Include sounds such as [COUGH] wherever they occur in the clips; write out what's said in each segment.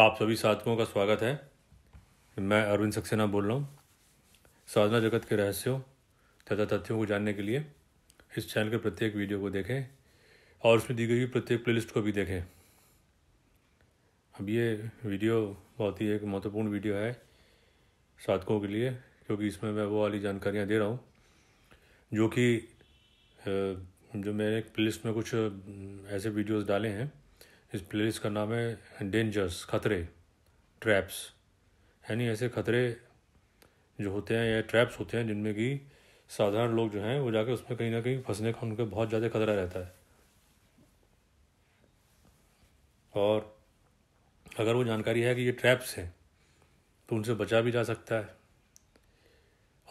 आप सभी साधकों का स्वागत है मैं अरविंद सक्सेना बोल रहा हूँ साधना जगत के रहस्यों तथा तथ्यों को जानने के लिए इस चैनल के प्रत्येक वीडियो को देखें और उसमें दी गई प्रत्येक प्लेलिस्ट को भी देखें अब ये वीडियो बहुत ही एक महत्वपूर्ण वीडियो है साधकों के लिए क्योंकि इसमें मैं वो वाली जानकारियाँ दे रहा हूँ जो कि जो मैंने प्ले लिस्ट में कुछ ऐसे वीडियोज़ डाले हैं इस प्लेलिस्ट का नाम है डेंजर्स खतरे ट्रैप्स यानी ऐसे खतरे जो होते हैं या ट्रैप्स होते हैं जिनमें कि साधारण लोग जो हैं वो जाके उसमें कहीं ना कहीं फंसने का उनका बहुत ज़्यादा खतरा रहता है और अगर वो जानकारी है कि ये ट्रैप्स हैं तो उनसे बचा भी जा सकता है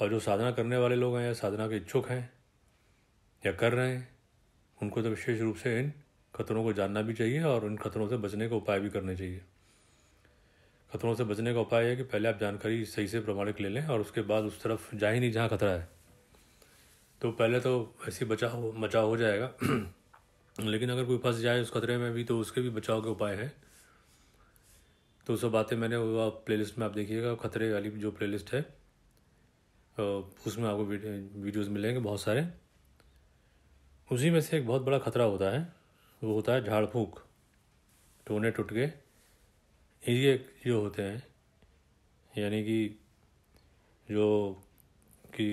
और जो साधना करने वाले लोग हैं या साधना के इच्छुक हैं या कर रहे हैं उनको तो विशेष रूप से इन खतरों को जानना भी चाहिए और उन खतरों से बचने के उपाय भी करने चाहिए खतरों से बचने का उपाय है कि पहले आप जानकारी सही से प्रमाणिक ले लें और उसके बाद उस तरफ जाए ही नहीं जहाँ खतरा है तो पहले तो ऐसे बचाव बचाव हो जाएगा [CLEARS THROAT] लेकिन अगर कोई फंस जाए उस खतरे में भी तो उसके भी बचाव के उपाय हैं तो सब बातें मैंने वो लिस्ट में आप देखिएगा खतरे वाली जो लिस्ट है उसमें आपको वीडियोज़ मिलेंगे बहुत सारे उसी में से एक बहुत बड़ा खतरा होता है वो होता है झाड़ फूँक टोने टुटके ये जो होते हैं यानी कि जो कि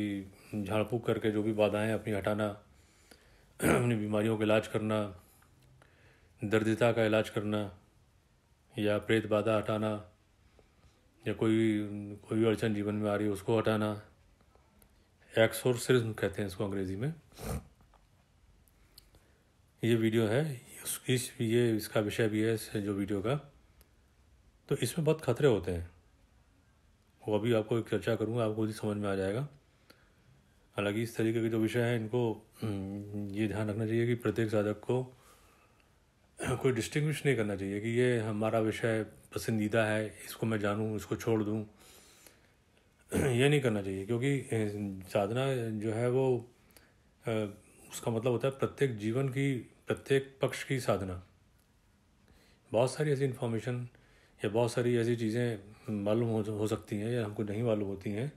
झाड़ फूँक करके जो भी बाधाएं अपनी हटाना [CLEARS THROAT] अपनी बीमारियों का इलाज करना दर्दिता का इलाज करना या प्रेत बाधा हटाना या कोई कोई अड़चन जीवन में आ रही है उसको हटाना एक्सोरसिज्म कहते हैं इसको अंग्रेज़ी में ये वीडियो है इस ये इसका विषय भी है इस जो वीडियो का तो इसमें बहुत खतरे होते हैं वो अभी आपको चर्चा करूँगा आपको खुद ही समझ में आ जाएगा हालांकि इस तरीके के जो विषय हैं इनको हम्म, ये ध्यान रखना चाहिए कि प्रत्येक साधक को [CLEARS THROAT] कोई डिस्टिंग्विश नहीं करना चाहिए कि ये हमारा विषय पसंदीदा है इसको मैं जानूँ इसको छोड़ दूँ [CLEARS THROAT] ये नहीं करना चाहिए क्योंकि साधना जो है वो उसका मतलब होता है प्रत्येक जीवन की प्रत्येक पक्ष की साधना बहुत सारी ऐसी इन्फॉर्मेशन या बहुत सारी ऐसी चीज़ें मालूम हो, हो सकती हैं या हमको नहीं मालूम होती हैं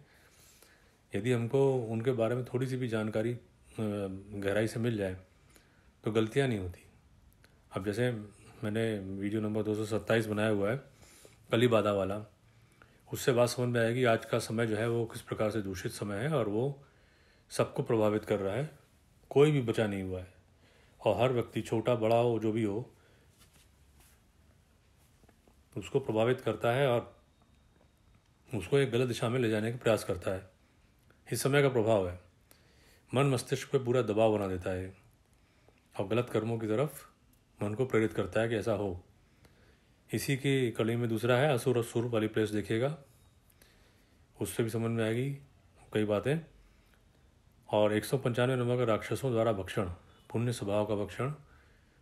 यदि हमको उनके बारे में थोड़ी सी भी जानकारी गहराई से मिल जाए तो गलतियाँ नहीं होती अब जैसे मैंने वीडियो नंबर दो बनाया हुआ है कली बाधा वाला उससे बात समझ में आएगी आज का समय जो है वो किस प्रकार से दूषित समय है और वो सबको प्रभावित कर रहा है कोई भी बचा नहीं हुआ है और हर व्यक्ति छोटा बड़ा हो जो भी हो उसको प्रभावित करता है और उसको एक गलत दिशा में ले जाने का प्रयास करता है इस समय का प्रभाव है मन मस्तिष्क पर पूरा दबाव बना देता है और गलत कर्मों की तरफ मन को प्रेरित करता है कि ऐसा हो इसी की कड़ी में दूसरा है असुर असुर वाली प्लेस देखिएगा उससे भी समझ में आएगी कई बातें और एक सौ पंचानवे नंबर का राक्षसों द्वारा भक्षण पुण्य स्वभाव का भक्षण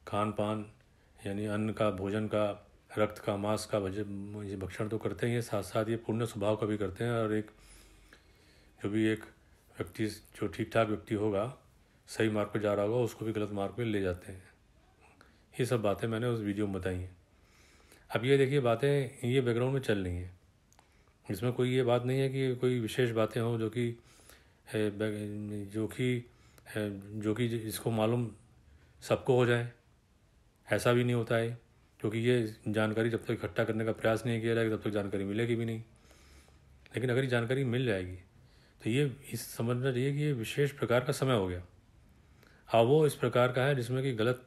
खान पान यानी अन्न का भोजन का रक्त का मांस का ये भक्षण तो करते हैं साथ साथ ये पुण्य स्वभाव का भी करते हैं और एक जो भी एक व्यक्ति जो ठीक ठाक व्यक्ति होगा सही मार्ग पर जा रहा होगा उसको भी गलत मार्ग पर ले जाते हैं ये सब बातें मैंने उस वीडियो में बताई हैं अब ये देखिए बातें ये बैकग्राउंड में चल रही हैं इसमें कोई ये बात नहीं है कि कोई विशेष बातें हों जो कि है जो कि जो कि इसको मालूम सबको हो जाए ऐसा भी नहीं होता है क्योंकि ये जानकारी जब तक इकट्ठा करने का प्रयास नहीं किया जाएगा तब तक जानकारी मिलेगी भी नहीं लेकिन अगर ये जानकारी मिल जाएगी तो ये इस समझना चाहिए कि ये विशेष प्रकार का समय हो गया हाँ वो इस प्रकार का है जिसमें कि गलत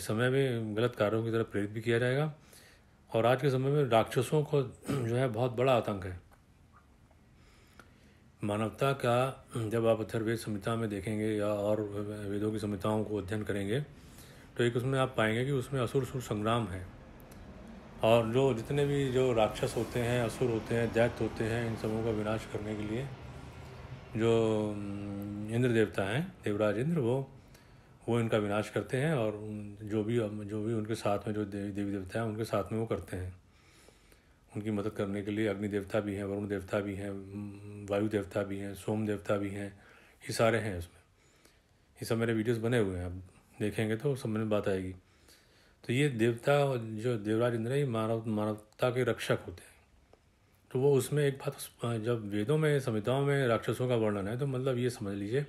समय में गलत कार्यों की तरफ प्रेरित भी किया जाएगा और आज के समय में राक्षसों को जो है बहुत बड़ा आतंक है मानवता का जब आप अथर्वेद संहिता में देखेंगे या और वेदों की संहिताओं को अध्ययन करेंगे तो एक उसमें आप पाएंगे कि उसमें असुर सुर संग्राम है और जो जितने भी जो राक्षस होते हैं असुर होते हैं दैत्य होते हैं इन सबों का विनाश करने के लिए जो इंद्र देवता हैं देवराज इंद्र वो वो इनका विनाश करते हैं और जो भी जो भी उनके साथ में जो देवी देवी देवता हैं उनके साथ में वो करते हैं उनकी मदद करने के लिए अग्नि देवता भी हैं वरुण देवता भी हैं वायु देवता भी हैं सोम देवता भी हैं ये सारे हैं उसमें ये सब मेरे वीडियोस बने हुए हैं आप देखेंगे तो सब मेरे बात आएगी तो ये देवता जो देवराज इंद्र ये मानव मानवता के रक्षक होते हैं तो वो उसमें एक बात जब वेदों में संहिताओं में राक्षसों का वर्णन है तो मतलब ये समझ लीजिए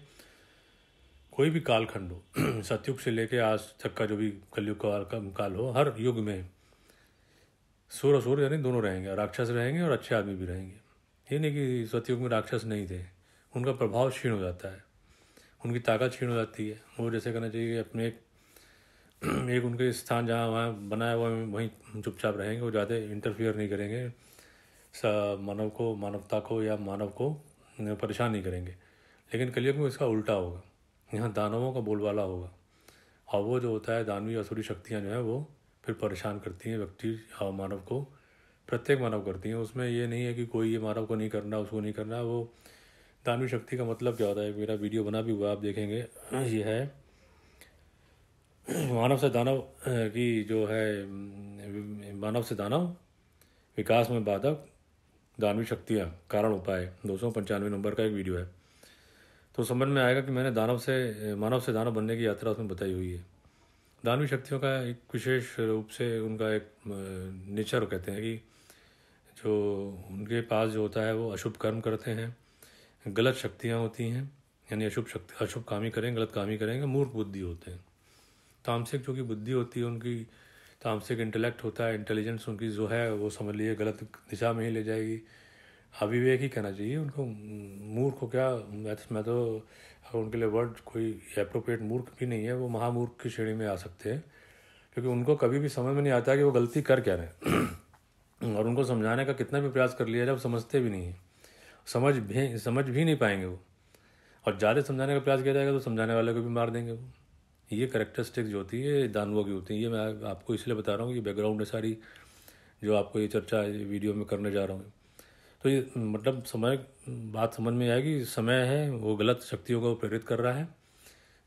कोई भी कालखंड हो [CLEARS THROAT] सतयुग से लेके आज तक का जो भी कलयुग का काल हो हर युग में सुर असुर यानी दोनों रहेंगे राक्षस रहेंगे और अच्छे आदमी भी रहेंगे ये नहीं कि सतयुग में राक्षस नहीं थे उनका प्रभाव क्षीण हो जाता है उनकी ताकत क्षीण हो जाती है वो जैसे कहना चाहिए अपने एक [CLEARS THROAT] एक उनके स्थान जहाँ वहाँ बनाया हुआ वहीं चुपचाप रहेंगे वो ज़्यादा इंटरफियर नहीं करेंगे मानव को मानवता को या मानव को परेशान नहीं करेंगे लेकिन कलयुग में इसका उल्टा होगा यहाँ दानवों का बोलबाला होगा और वो जो होता है दानवी असुरी शक्तियाँ जो हैं वो फिर परेशान करती हैं व्यक्ति हाँ मानव को प्रत्येक मानव करती हैं उसमें ये नहीं है कि कोई ये मानव को नहीं करना उसको नहीं करना वो दानवी शक्ति का मतलब क्या होता है मेरा वीडियो बना भी हुआ आप देखेंगे ये है मानव से दानव की जो है मानव से दानव विकास में बाधक दानवी शक्तियाँ कारण उपाय दो सौ पंचानवे नंबर का एक वीडियो है तो समझ में आएगा कि मैंने दानव से मानव से दानव बनने की यात्रा उसमें बताई हुई है दानवी शक्तियों का एक विशेष रूप से उनका एक नेचर कहते हैं कि जो उनके पास जो होता है वो अशुभ कर्म करते हैं गलत शक्तियाँ होती हैं यानी अशुभ शक्ति अशुभ काम ही करें गलत काम ही करेंगे मूर्ख बुद्धि होते हैं तामसिक जो कि बुद्धि होती है उनकी तामसिक इंटेलेक्ट होता है इंटेलिजेंस उनकी जो है वो समझ लीजिए गलत दिशा में ही ले जाएगी अविवेक ही कहना चाहिए उनको मूर्ख को क्या मैं तो, तो उनके लिए वर्ड कोई अप्रोप्रिएट मूर्ख भी नहीं है वो महामूर्ख की श्रेणी में आ सकते हैं क्योंकि उनको कभी भी समझ में नहीं आता कि वो गलती कर क्या रहे [CLEARS THROAT] और उनको समझाने का कितना भी प्रयास कर लिया जाए वो समझते भी नहीं हैं समझ भी समझ भी नहीं पाएंगे वो और ज़्यादा समझाने का प्रयास किया जाएगा तो समझाने वाले को भी मार देंगे वो ये करेक्टरिस्टिक्स जो होती है दानवों की होती है ये मैं आपको इसलिए बता रहा हूँ कि बैकग्राउंड है सारी जो आपको ये चर्चा वीडियो में करने जा रहा हूँ तो ये मतलब समय बात समझ में आएगी समय है वो गलत शक्तियों को प्रेरित कर रहा है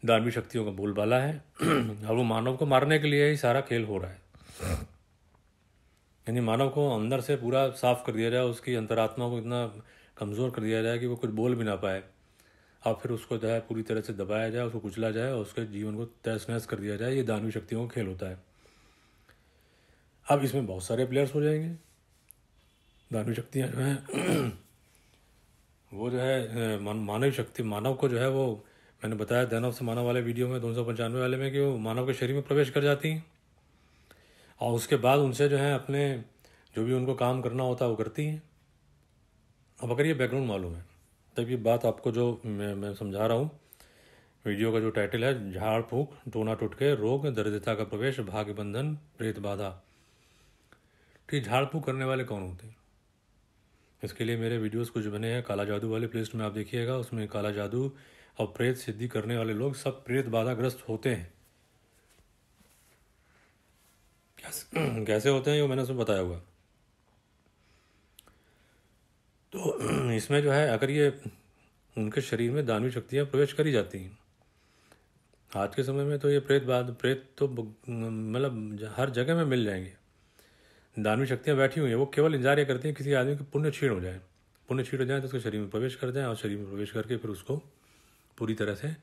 धार्मिक शक्तियों का बोलबाला है और वो मानव को मारने के लिए ही सारा खेल हो रहा है यानी मानव को अंदर से पूरा साफ कर दिया जाए उसकी अंतरात्मा को इतना कमज़ोर कर दिया जाए कि वो कुछ बोल भी ना पाए और फिर उसको जो है पूरी तरह से दबाया जाए उसको कुचला जाए और उसके जीवन को तहस नहस कर दिया जाए ये दानवी शक्तियों का खेल होता है अब इसमें बहुत सारे प्लेयर्स हो जाएंगे दानव शक्तियाँ जो हैं [CLEARS THROAT] वो जो है मान, मानव शक्ति मानव को जो है वो मैंने बताया दैनव से मानव वाले वीडियो में दो सौ पंचानवे वाले में कि वो मानव के शरीर में प्रवेश कर जाती हैं और उसके बाद उनसे जो है अपने जो भी उनको काम करना होता है वो करती हैं अब अगर ये बैकग्राउंड मालूम है तब ये बात आपको जो मैं मैं समझा रहा हूँ वीडियो का जो टाइटल है झाड़ फूक टोना टुटके रोग दरिद्रता का प्रवेश भाग्य बंधन प्रेत बाधा ठीक तो झाड़ फूक करने वाले कौन होते हैं इसके लिए मेरे वीडियोस कुछ बने हैं काला जादू वाले प्लेलिस्ट में आप देखिएगा उसमें काला जादू और प्रेत सिद्धि करने वाले लोग सब प्रेत बाधाग्रस्त होते हैं कैसे [CLEARS THROAT] कैसे होते हैं ये मैंने उसमें बताया हुआ तो [CLEARS THROAT] इसमें जो है अगर ये उनके शरीर में दानवी शक्तियाँ प्रवेश करी जाती हैं आज के समय में तो ये प्रेत बाद प्रेत तो मतलब हर जगह में मिल जाएंगे दानवी शक्तियाँ बैठी हुई हैं वो केवल इंतजार ये करती हैं किसी आदमी के पुण्य छीण हो जाए पुण्य छीण हो जाए तो उसके शरीर में प्रवेश कर जाए और शरीर में प्रवेश करके फिर उसको पूरी तरह से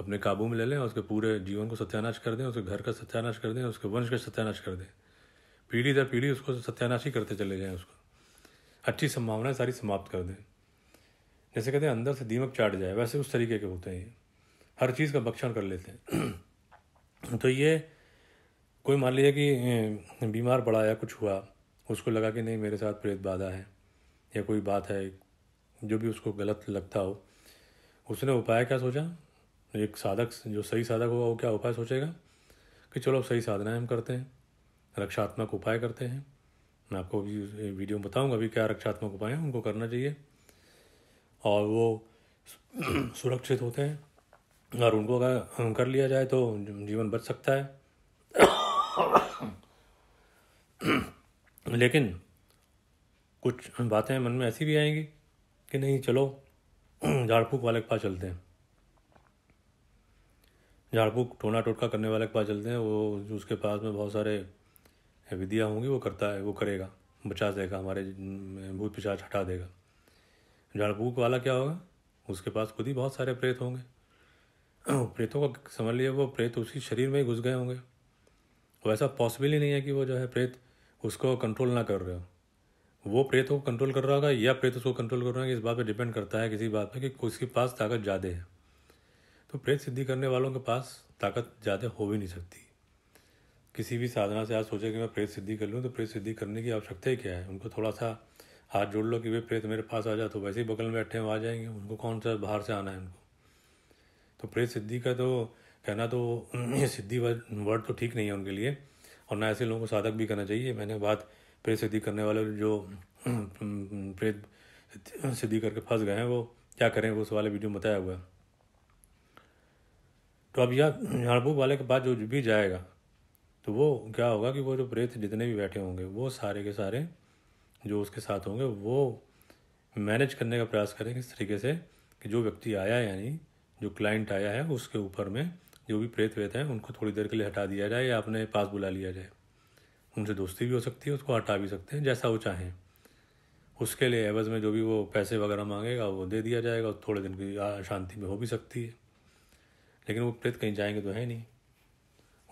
अपने काबू में ले लें उसके पूरे जीवन को सत्यानाश कर दें उसके घर का सत्यानाश कर दें उसके वंश का सत्यानाश कर दें पीढ़ी दर पीढ़ी उसको सत्यानाश ही करते चले जाएँ उसको अच्छी संभावनाएं सारी समाप्त कर दें जैसे कहते हैं अंदर से दीमक चाट जाए वैसे उस तरीके के होते हैं हर चीज़ का भक्षण कर लेते हैं [CLEARS THROAT] तो ये कोई मान लीजिए कि बीमार पड़ा या कुछ हुआ उसको लगा कि नहीं मेरे साथ प्रेत बाधा है या कोई बात है जो भी उसको गलत लगता हो उसने उपाय क्या सोचा एक साधक जो सही साधक होगा वो क्या उपाय सोचेगा कि चलो सही साधना हम करते हैं रक्षात्मक उपाय करते हैं मैं आपको अभी वीडियो में बताऊँगा अभी क्या रक्षात्मक उपाय हैं उनको करना चाहिए और वो [CLEARS THROAT] सुरक्षित होते हैं और उनको अगर कर लिया जाए तो जीवन बच सकता है [COUGHS] लेकिन कुछ बातें मन में ऐसी भी आएंगी कि नहीं चलो [CLEARS THROAT] झाड़ फूक वाले के पास चलते हैं झाड़ फूक टोना टोटका करने वाले के पास चलते हैं वो उसके पास में बहुत सारे विधियाँ होंगी वो करता है वो करेगा बचा देगा हमारे भूत पिशाच हटा देगा झाड़ फूक वाला क्या होगा उसके पास खुद ही बहुत सारे प्रेत होंगे [CLEARS THROAT] प्रेतों का समझ लिया वो प्रेत उसी शरीर में ही घुस गए होंगे वो ऐसा पॉसिबल ही नहीं है कि वो जो है प्रेत उसको कंट्रोल ना कर रहे हो वो प्रेत को कंट्रोल कर रहा होगा या प्रेत उसको कंट्रोल कर रहा होगा इस बात पे डिपेंड करता है किसी बात पे कि उसके पास ताकत ज़्यादा है तो प्रेत सिद्धि करने वालों के पास ताकत ज़्यादा हो भी नहीं सकती किसी भी साधना से आज सोचे कि मैं प्रेत सिद्धि कर लूँ तो प्रेत सिद्धि करने की आवश्यकता ही क्या है उनको थोड़ा सा हाथ जोड़ लो कि वे प्रेत मेरे पास आ जा तो वैसे ही बगल में बैठे हैं आ जाएंगे उनको कौन सा बाहर से आना है उनको तो प्रेत सिद्धि का तो कहना तो [CLEARS THROAT] ये सिद्धि वर्ड तो ठीक नहीं है उनके लिए और ना ऐसे लोगों को साधक भी करना चाहिए मैंने बात प्रेत सिद्धि करने वाले जो [CLEARS THROAT] प्रेत सिद्धि करके फंस गए हैं वो क्या करें वो उस वाले वीडियो में बताया हुआ है तो अब यह झाड़पूक वाले के पास जो भी जाएगा तो वो क्या होगा कि वो जो प्रेत जितने भी बैठे होंगे वो सारे के सारे जो उसके साथ होंगे वो मैनेज करने का प्रयास करेंगे इस तरीके से कि जो व्यक्ति आया है यानी जो क्लाइंट आया है उसके ऊपर में जो भी प्रेत वेत हैं उनको थोड़ी देर के लिए हटा दिया जाए या अपने पास बुला लिया जाए उनसे दोस्ती भी हो सकती है उसको हटा भी सकते हैं जैसा वो चाहें उसके लिए एवज में जो भी वो पैसे वगैरह मांगेगा वो दे दिया जाएगा और थोड़े दिन की शांति में हो भी सकती है लेकिन वो प्रेत कहीं जाएंगे तो है नहीं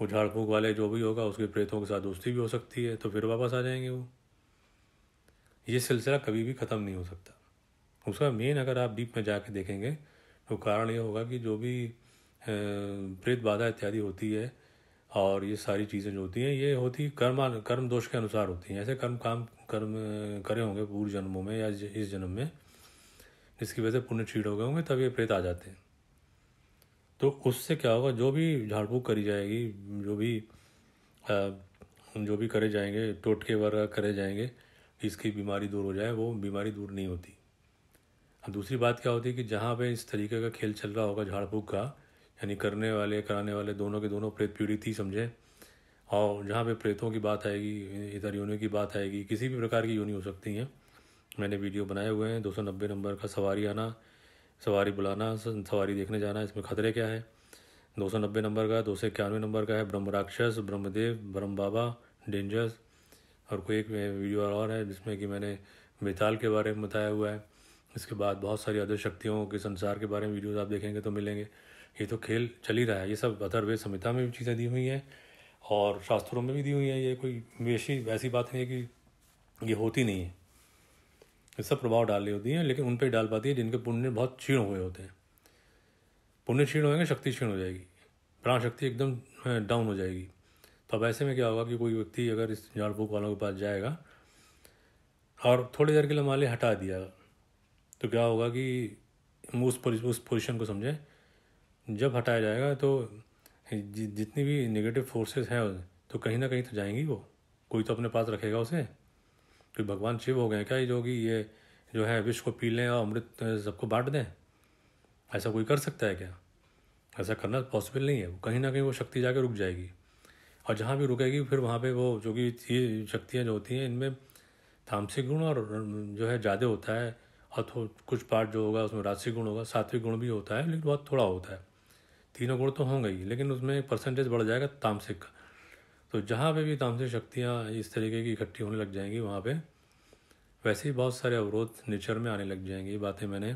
वो झाड़ फूक वाले जो भी होगा उसके प्रेतों के साथ दोस्ती भी हो सकती है तो फिर वापस आ जाएंगे वो ये सिलसिला कभी भी ख़त्म नहीं हो सकता उसका मेन अगर आप डीप में जाके देखेंगे तो कारण ये होगा कि जो भी प्रेत बाधा इत्यादि होती है और ये सारी चीज़ें जो होती हैं ये होती कर्मा कर्म दोष के अनुसार होती हैं ऐसे कर्म काम कर्म करे होंगे पूर्व जन्मों में या इस जन्म में जिसकी वजह से पुण्य छीट हो गए होंगे तब ये प्रेत आ जाते हैं तो उससे क्या होगा जो भी झाड़फूक करी जाएगी जो भी जो भी करे जाएंगे टोटके वगैरह करे जाएंगे इसकी बीमारी दूर हो जाए वो बीमारी दूर नहीं होती दूसरी बात क्या होती है कि जहाँ पे इस तरीके का खेल चल रहा होगा झाड़फूक का यानी करने वाले कराने वाले दोनों के दोनों प्रेत पीड़ित ही समझें और जहाँ पे प्रेतों की बात आएगी इधर योनि की बात आएगी किसी भी प्रकार की योनि हो सकती हैं मैंने वीडियो बनाए हुए हैं नब्बे नंबर का सवारी आना सवारी बुलाना सवारी देखने जाना इसमें खतरे क्या है नब्बे नंबर का दो सौ इक्यानवे नंबर का है ब्रह्म राक्षस ब्रह्मदेव ब्रह्म बाबा डेंजर्स और कोई एक वीडियो और है जिसमें कि मैंने बेताल के बारे में बताया हुआ है इसके बाद बहुत सारी अदर शक्तियों के संसार के बारे में वीडियोज़ आप देखेंगे तो मिलेंगे ये तो खेल चल ही रहा है ये सब अथर्वेद संहिता में भी चीज़ें दी हुई हैं और शास्त्रों में भी दी हुई हैं ये कोई वैसी ऐसी बात नहीं है कि ये होती नहीं है ये सब प्रभाव डाल रही होती हैं लेकिन उन पर डाल पाती है जिनके पुण्य बहुत क्षीण हुए होते हैं पुण्य क्षीण होएंगे शक्ति क्षीण हो जाएगी प्राण शक्ति एकदम डाउन हो जाएगी तो अब ऐसे में क्या होगा कि कोई व्यक्ति अगर इस झाड़ फूक वालों के पास जाएगा और थोड़ी देर के लिए माले हटा दिया तो क्या होगा कि उस पोजिशन को समझें जब हटाया जाएगा तो जितनी भी नेगेटिव फोर्सेस हैं तो कहीं ना कहीं तो जाएंगी वो कोई तो अपने पास रखेगा उसे कि भगवान शिव हो गए क्या जो कि ये जो है विश्व को पी लें और अमृत सबको बांट दें ऐसा कोई कर सकता है क्या ऐसा करना पॉसिबल नहीं है कहीं ना कहीं वो शक्ति जाके रुक जाएगी और जहाँ भी रुकेगी फिर वहाँ पे वो जो कि शक्तियाँ जो होती हैं इनमें तामसिक गुण और जो है ज़्यादा होता है और कुछ पार्ट जो होगा उसमें राजसिक गुण होगा सात्विक गुण भी होता है लेकिन बहुत थोड़ा होता है तीनों गुण तो होंगे ही लेकिन उसमें एक परसेंटेज बढ़ जाएगा तामसिक का तो जहाँ पे भी तामसिक शक्तियाँ इस तरीके की इकट्ठी होने लग जाएंगी वहाँ पे वैसे ही बहुत सारे अवरोध नेचर में आने लग जाएंगे ये बातें मैंने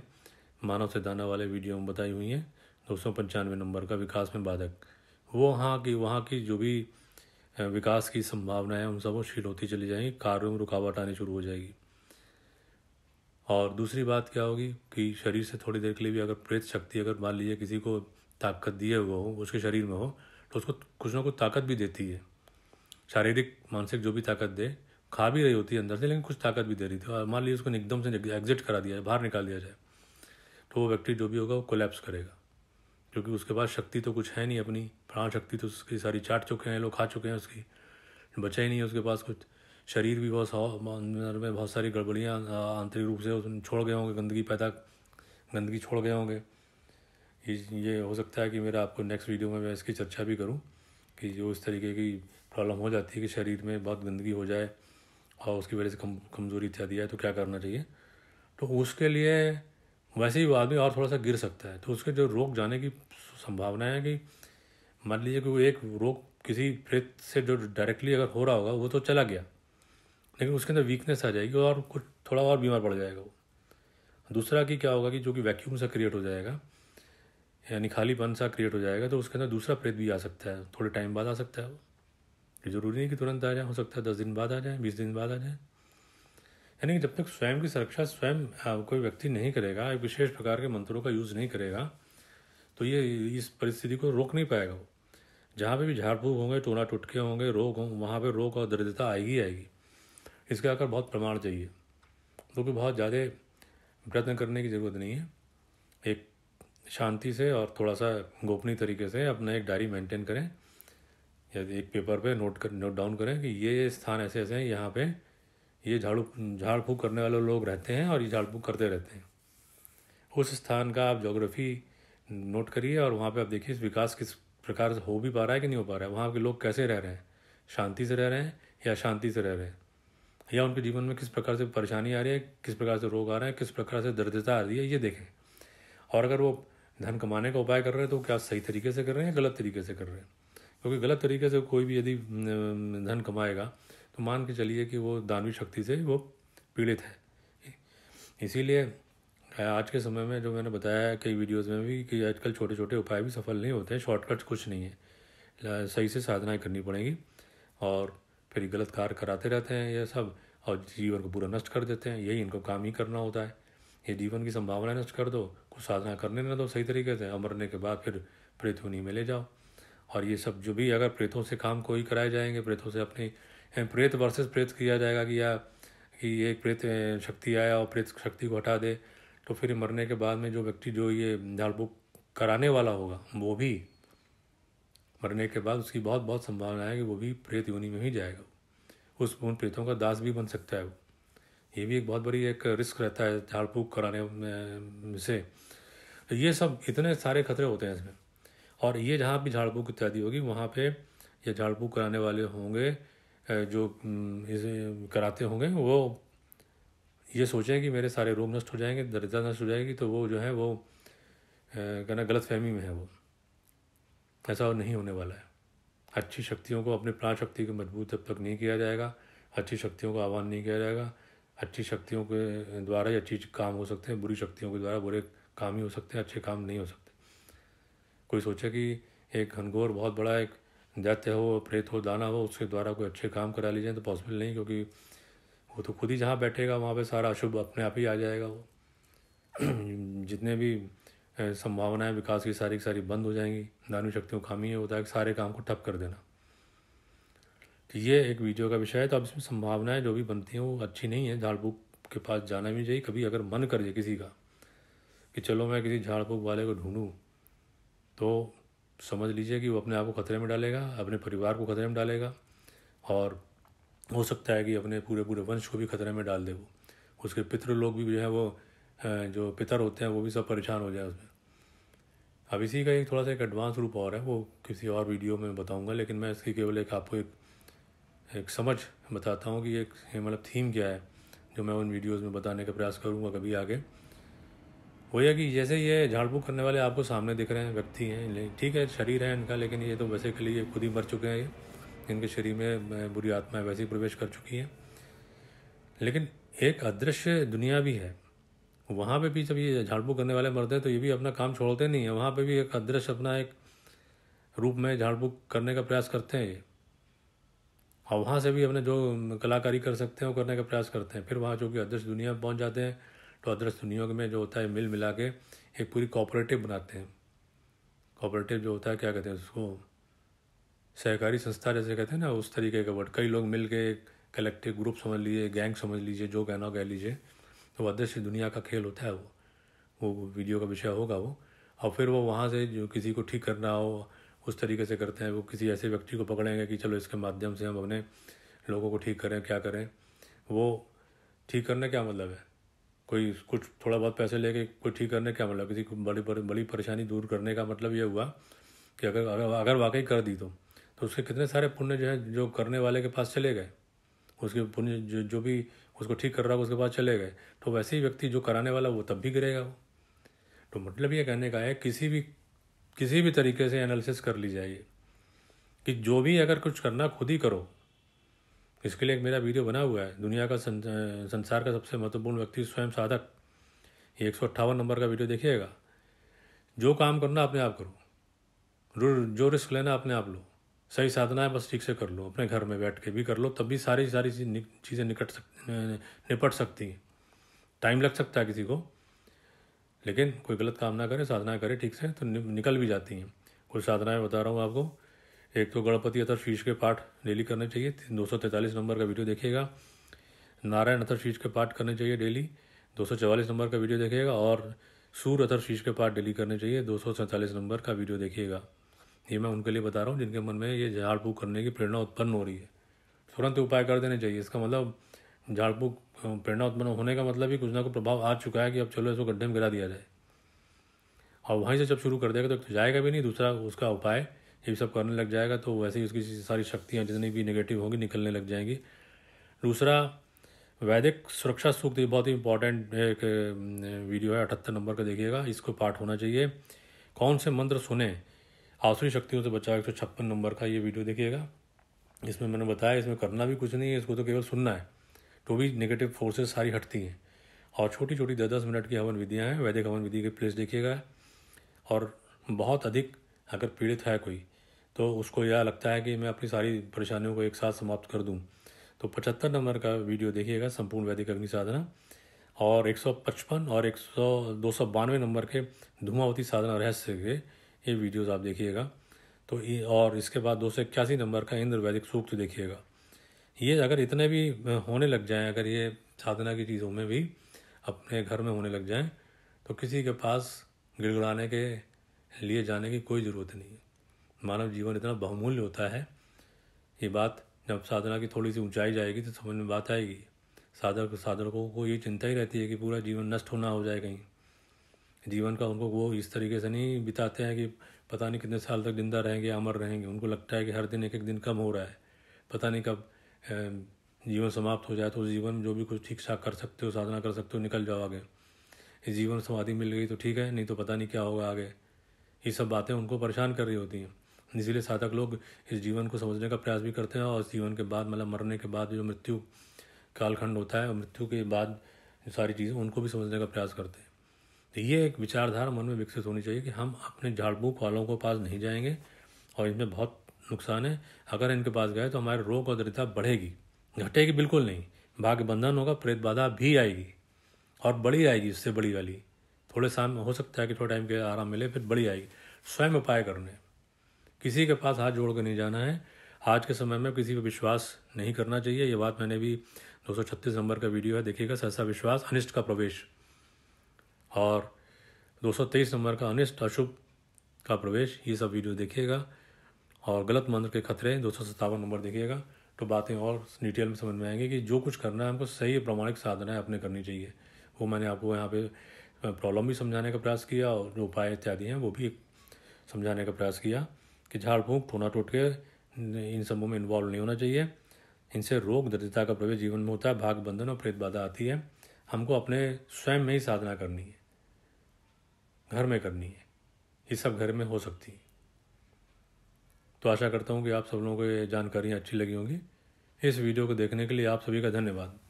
मानव से दाना वाले वीडियो में बताई हुई हैं दो सौ पंचानवे नंबर का विकास में बाधक वो वहाँ की वहाँ की जो भी विकास की संभावना है उन सब शील होती चली जाएंगी कार्यों में रुकावट आनी शुरू हो जाएगी और दूसरी बात क्या होगी कि शरीर से थोड़ी देर के लिए भी अगर प्रेत शक्ति अगर मान लीजिए किसी को ताकत दिए हुए हो उसके शरीर में हो तो उसको कुछ ना कुछ ताकत भी देती है शारीरिक मानसिक जो भी ताकत दे खा भी रही होती है अंदर से लेकिन कुछ ताकत भी दे रही थी और मान लीजिए उसको एकदम से एग्जिट करा दिया जाए बाहर निकाल दिया जाए तो वो व्यक्ति जो भी होगा वो कोलेप्स करेगा क्योंकि उसके पास शक्ति तो कुछ है नहीं अपनी प्राण शक्ति तो उसकी सारी चाट चुके हैं लोग खा चुके हैं उसकी बचा ही नहीं है उसके पास कुछ शरीर भी बहुत अंदर में बहुत सारी गड़बड़ियाँ आंतरिक रूप से छोड़ गए होंगे गंदगी पैदा गंदगी छोड़ गए होंगे ये हो सकता है कि मेरा आपको नेक्स्ट वीडियो में मैं इसकी चर्चा भी करूँ कि जो इस तरीके की प्रॉब्लम हो जाती है कि शरीर में बहुत गंदगी हो जाए और उसकी वजह से कम कमज़ोरी इत्यादि है तो क्या करना चाहिए तो उसके लिए वैसे ही वो आदमी और थोड़ा सा गिर सकता है तो उसके जो रोग जाने की संभावना है कि मान लीजिए कि वो एक रोग किसी प्रेत से जो डायरेक्टली अगर हो रहा होगा वो तो चला गया लेकिन उसके अंदर वीकनेस आ जाएगी और कुछ थोड़ा और बीमार पड़ जाएगा वो दूसरा कि क्या होगा कि जो कि वैक्यूम सा क्रिएट हो जाएगा यानी खालीपन सा क्रिएट हो जाएगा तो उसके अंदर दूसरा प्रेत भी आ सकता है थोड़े टाइम बाद आ सकता है वो ये ज़रूरी नहीं कि तुरंत आ जाए हो सकता है दस दिन बाद आ जाए बीस दिन बाद आ जाए यानी कि जब तक स्वयं की सुरक्षा स्वयं कोई व्यक्ति नहीं करेगा एक विशेष प्रकार के मंत्रों का यूज़ नहीं करेगा तो ये इस परिस्थिति को रोक नहीं पाएगा वो जहाँ पर भी झाड़ फूक होंगे टोना टुटके होंगे रोग होंगे वहाँ पर रोग और दरिद्रता आएगी आएगी इसके आकर बहुत प्रमाण चाहिए क्योंकि तो बहुत ज़्यादा प्रयत्न करने की ज़रूरत नहीं है एक शांति से और थोड़ा सा गोपनीय तरीके से अपना एक डायरी मेंटेन करें या एक पेपर पे नोट कर नोट डाउन करें कि ये स्थान ऐसे ऐसे हैं यहाँ पे ये झाड़ू झाड़ फूक करने वाले लोग रहते हैं और ये झाड़ फूक करते रहते हैं उस स्थान का आप जोग्राफी नोट करिए और वहाँ पे आप देखिए विकास किस प्रकार से हो भी पा रहा है कि नहीं हो पा रहा है वहाँ के लोग कैसे रह रहे हैं शांति से रह रहे हैं या शांति से रह रहे हैं या उनके जीवन में किस प्रकार से परेशानी आ रही है किस प्रकार से रोग आ रहे हैं किस प्रकार से दर्दता आ रही है ये देखें और अगर वो धन कमाने का उपाय कर रहे हैं तो क्या सही तरीके से कर रहे हैं या गलत तरीके से कर रहे हैं क्योंकि गलत तरीके से कोई भी यदि धन कमाएगा तो मान के चलिए कि वो दानवी शक्ति से वो पीड़ित है इसीलिए आज के समय में जो मैंने बताया कई वीडियोस में भी कि आजकल छोटे छोटे उपाय भी सफल नहीं होते हैं शॉर्टकट्स कुछ नहीं है सही से साधनाएं करनी पड़ेंगी और फिर गलत कार्य कराते रहते हैं यह सब और जीवन को पूरा नष्ट कर देते हैं यही इनको काम ही करना होता है ये जीवन की संभावना नष्ट कर दो कुछ साधना करने ना दो सही तरीके से और मरने के बाद फिर प्रेत में ले जाओ और ये सब जो भी अगर प्रेतों से काम कोई कराए जाएंगे प्रेतों से अपने प्रेत वर्सेस प्रेत किया जाएगा कि या कि ये प्रेत शक्ति आया और प्रेत शक्ति को हटा दे तो फिर मरने के बाद में जो व्यक्ति जो ये झाड़ कराने वाला होगा वो भी मरने के बाद उसकी बहुत बहुत संभावना है कि वो भी प्रेत योनि में ही जाएगा उस उन प्रेतों का दास भी बन सकता है वो ये भी एक बहुत बड़ी एक रिस्क रहता है झाड़ फूक कराने से ये सब इतने सारे खतरे होते हैं इसमें और ये जहाँ भी झाड़ फूक इत्यादि होगी वहाँ पे ये झाड़ फूक कराने वाले होंगे जो इसे कराते होंगे वो ये सोचें कि मेरे सारे रोग नष्ट हो जाएंगे दर्जा नष्ट हो जाएगी तो वो जो है वो कहना गलत फहमी में है वो ऐसा नहीं होने वाला है अच्छी शक्तियों को अपने प्राण शक्ति को मजबूत तब तक नहीं किया जाएगा अच्छी शक्तियों को आह्वान नहीं किया जाएगा अच्छी शक्तियों के द्वारा ही अच्छी काम हो सकते हैं बुरी शक्तियों के द्वारा बुरे काम ही हो सकते हैं अच्छे काम नहीं हो सकते कोई सोचे कि एक घनघोर बहुत बड़ा एक दैत्य हो प्रेत हो दाना हो उसके द्वारा कोई अच्छे काम करा लीजिए तो पॉसिबल नहीं क्योंकि वो तो खुद ही जहाँ बैठेगा वहाँ पर सारा अशुभ अपने आप ही आ जाएगा वो [CLEARS THROAT] जितने भी संभावनाएं विकास की सारी की सारी बंद हो जाएंगी दानु शक्तियों खामी होता है सारे काम को ठप कर देना ये एक वीडियो का विषय है तो अब इसमें संभावनाएं जो भी बनती हैं वो अच्छी नहीं है झाड़ फूक के पास जाना भी चाहिए कभी अगर मन कर जाए किसी का कि चलो मैं किसी झाड़ फूक वाले को ढूंढूं तो समझ लीजिए कि वो अपने आप को खतरे में डालेगा अपने परिवार को खतरे में डालेगा और हो सकता है कि अपने पूरे पूरे वंश को भी खतरे में डाल दे वो उसके पितृ लोग भी जो है वो जो पितर होते हैं वो भी सब परेशान हो जाए उसमें अब इसी का एक थोड़ा सा एक एडवांस रूप और है वो किसी और वीडियो में बताऊंगा लेकिन मैं इसकी केवल एक आपको एक एक समझ बताता हूँ कि एक मतलब थीम क्या है जो मैं उन वीडियोस में बताने का प्रयास करूँगा कभी आगे वो है कि जैसे ये झाड़ करने वाले आपको सामने दिख रहे हैं व्यक्ति हैं ठीक है शरीर है इनका लेकिन ये तो वैसे के लिए खुद ही मर चुके हैं ये इनके शरीर में बुरी आत्माएं वैसे ही प्रवेश कर चुकी हैं लेकिन एक अदृश्य दुनिया भी है वहाँ पे भी जब ये झाड़ फूक करने वाले मरते हैं तो ये भी अपना काम छोड़ते नहीं है वहाँ पे भी एक अदृश्य अपना एक रूप में झाड़ फूक करने का प्रयास करते हैं ये और हाँ, वहाँ से भी अपने जो कलाकारी कर सकते हैं वो करने का प्रयास करते हैं फिर वहाँ जो कि अदृश्य दुनिया में पहुँच जाते हैं तो अदृश्य दुनिया में जो होता है मिल मिला के एक पूरी कॉपरेटिव बनाते हैं कॉपरेटिव जो होता है क्या कहते हैं उसको सहकारी संस्था जैसे कहते हैं ना उस तरीके का वर्ड कई लोग मिल के कलेक्टिव ग्रुप समझ लीजिए गैंग समझ लीजिए जो कहना हो कह लीजिए तो अदृश्य दुनिया का खेल होता है वो वो वीडियो का विषय होगा वो और फिर वो वहाँ से जो किसी को ठीक करना हो उस तरीके से करते हैं वो किसी ऐसे व्यक्ति को पकड़ेंगे कि चलो इसके माध्यम से हम अपने लोगों को ठीक करें क्या करें वो ठीक करने क्या मतलब है कोई कुछ थोड़ा बहुत पैसे लेके कोई ठीक करने क्या मतलब किसी को बड़ी बड़ी परेशानी दूर करने का मतलब ये हुआ कि अगर अगर अगर वाकई कर दी तो तो उसके कितने सारे पुण्य जो है जो करने वाले के पास चले गए उसके पुण्य जो जो भी उसको ठीक कर रहा है उसके पास चले गए तो वैसे ही व्यक्ति जो कराने वाला वो तब भी गिरेगा वो तो मतलब ये कहने का है किसी भी किसी भी तरीके से एनालिसिस कर ली जाए कि जो भी अगर कुछ करना खुद ही करो इसके लिए एक मेरा वीडियो बना हुआ है दुनिया का संसार का सबसे महत्वपूर्ण व्यक्ति स्वयं साधक ये एक नंबर का वीडियो देखिएगा जो काम करना अपने आप करो जो रिस्क लेना अपने आप लो सही साधना है बस ठीक से कर लो अपने घर में बैठ के भी कर लो तब भी सारी सारी चीज़ें निकट सक निपट सकती हैं टाइम लग सकता है किसी को लेकिन कोई गलत काम ना करे साधना करे ठीक से तो निकल भी जाती हैं कुछ साधनाएँ बता रहा हूँ आपको एक तो गणपति अथर शीश के पाठ डेली करने चाहिए दो सौ तैंतालीस नंबर का वीडियो देखिएगा नारायण अथर शीश के पाठ करने चाहिए डेली दो सौ चवालीस नंबर का वीडियो देखिएगा और सूर्य अथर शीश के पाठ डेली करने चाहिए दो सौ सैंतालीस नंबर का वीडियो देखिएगा ये मैं उनके लिए बता रहा हूँ जिनके मन में ये झाड़ करने की प्रेरणा उत्पन्न हो रही है तुरंत उपाय कर देने चाहिए इसका मतलब झाड़ प्रेरणा उत्पन्न होने का मतलब ही कुछ ना कुछ प्रभाव आ चुका है कि अब चलो इसको गड्ढे में गिरा दिया जाए और वहीं से जब शुरू कर देगा तो, तो जाएगा भी नहीं दूसरा उसका उपाय ये सब करने लग जाएगा तो वैसे ही उसकी सारी शक्तियाँ जितनी भी नेगेटिव होंगी निकलने लग जाएंगी दूसरा वैदिक सुरक्षा सूक्त ये बहुत ही इंपॉर्टेंट एक वीडियो है अठहत्तर नंबर का देखिएगा इसको पाठ होना चाहिए कौन से मंत्र सुने आसुरी शक्तियों से बचाओ एक सौ छप्पन नंबर का ये वीडियो देखिएगा इसमें मैंने बताया इसमें करना भी कुछ नहीं है इसको तो केवल सुनना है तो भी नेगेटिव फोर्सेस सारी हटती हैं और छोटी छोटी दस दस मिनट की हवन विधियाँ हैं वैदिक हवन विधि की प्लेस देखिएगा और बहुत अधिक अगर पीड़ित है कोई तो उसको यह लगता है कि मैं अपनी सारी परेशानियों को एक साथ समाप्त कर दूँ तो पचहत्तर नंबर का वीडियो देखिएगा संपूर्ण वैदिक अग्नि साधना और 155 और एक सौ दो सौ बानवे नंबर के धुमावती साधना रहस्य के ये वीडियोज़ आप देखिएगा तो और इसके बाद दो सौ इक्यासी नंबर का इंद्र वैदिक सूक्त देखिएगा ये अगर इतने भी होने लग जाएं अगर ये साधना की चीज़ों में भी अपने घर में होने लग जाएं तो किसी के पास गिड़गड़ाने के लिए जाने की कोई ज़रूरत नहीं है मानव जीवन इतना बहुमूल्य होता है ये बात जब साधना की थोड़ी सी ऊंचाई जाएगी तो समझ में बात आएगी साधक साधकों को ये चिंता ही रहती है कि पूरा जीवन नष्ट होना हो जाए कहीं जीवन का उनको वो इस तरीके से नहीं बिताते हैं कि पता नहीं कितने साल तक जिंदा रहेंगे अमर रहेंगे उनको लगता है कि हर दिन एक एक दिन कम हो रहा है पता नहीं कब जीवन समाप्त हो जाए तो जीवन जो भी कुछ ठीक ठाक कर सकते हो साधना कर सकते हो निकल जाओ आगे जीवन समाधि मिल गई तो ठीक है नहीं तो पता नहीं क्या होगा आगे ये सब बातें उनको परेशान कर रही होती हैं इसीलिए साधक लोग इस जीवन को समझने का प्रयास भी करते हैं और इस जीवन के बाद मतलब मरने के बाद जो मृत्यु कालखंड होता है और मृत्यु के बाद सारी चीज़ें उनको भी समझने का प्रयास करते हैं तो ये एक विचारधारा मन में विकसित होनी चाहिए कि हम अपने झाड़बूक वालों को पास नहीं जाएंगे और इसमें बहुत नुकसान है अगर इनके पास गए तो हमारे रोग और दरिद्रता बढ़ेगी घटेगी बिल्कुल नहीं भाग्य बंधन होगा प्रेत बाधा भी आएगी और बड़ी आएगी इससे बड़ी वाली थोड़े शाम हो सकता है कि थोड़ा टाइम के आराम मिले फिर बड़ी आएगी स्वयं उपाय करने किसी के पास हाथ जोड़ कर नहीं जाना है आज के समय में किसी पर विश्वास नहीं करना चाहिए ये बात मैंने भी दो नंबर का वीडियो है देखिएगा सहसा विश्वास अनिष्ट का प्रवेश और दो नंबर का अनिष्ट अशुभ का प्रवेश ये सब वीडियो देखिएगा और गलत मंत्र के खतरे दो नंबर देखिएगा तो बातें और डिटेल में समझ में आएंगी कि जो कुछ करना है हमको सही प्रमाणिक साधना अपने करनी चाहिए वो मैंने आपको यहाँ पे प्रॉब्लम भी समझाने का प्रयास किया और जो उपाय इत्यादि हैं वो भी समझाने का प्रयास किया कि झाड़ फूँक टोना टोट के इन सबों में इन्वॉल्व नहीं होना चाहिए इनसे रोग दरिद्रता का प्रवेश जीवन में होता है भाग बंधन और प्रेत बाधा आती है हमको अपने स्वयं में ही साधना करनी है घर में करनी है ये सब घर में हो सकती है तो आशा करता हूँ कि आप सब लोगों को ये जानकारियाँ अच्छी लगी होंगी इस वीडियो को देखने के लिए आप सभी का धन्यवाद